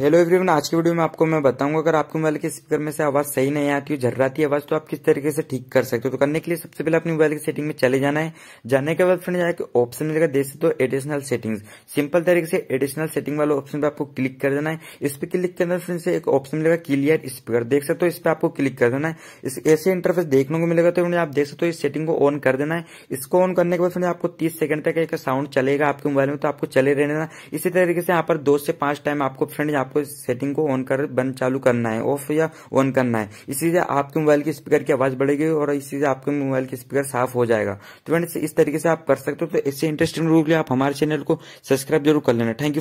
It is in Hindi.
हेलो एवरीवन आज की वीडियो में आपको मैं बताऊंगा अगर आपके मोबाइल के स्पीकर में से आवाज सही नहीं आती है झर्राती आवाज तो आप किस तरीके से ठीक कर सकते हो तो करने के लिए सबसे पहले अपने मोबाइल की सेटिंग में चले जाना है जाने के बाद फ्रेंड जाके ऑप्शन मिलेगा देख सकते हो एडिशनल सेटिंग्स सिंपल तरीके से एडिशनल सेटिंग वाले ऑप्शन पर आपको क्लिक कर देना है इस पर क्लिक करने से एक ऑप्शन मिलेगा क्लियर स्पीकर देख सकते हो इस पर आपको क्लिक कर देना है इस ऐसे इंटरफेस देखने को मिलेगा तो आप देख सकते हो इस सेटिंग को ऑन कर देना है इसको ऑन करने के बाद फ्रेंड आपको तीस सेकंड तक एक साउंड चलेगा आपके मोबाइल में तो आपको चले रहना इसी तरीके से यहाँ पर दो से पांच टाइम आपको फ्रेंड आपको सेटिंग को ऑन कर बंद चालू करना है ऑफ या ऑन करना है इसी से आपके मोबाइल की स्पीकर की आवाज बढ़ेगी और इसी से आपके मोबाइल की स्पीकर साफ हो जाएगा तो फ्रेंड्स इस तरीके से आप कर सकते हो तो इससे इंटरेस्टिंग रूप आप हमारे चैनल को सब्सक्राइब जरूर कर लेना थैंक यू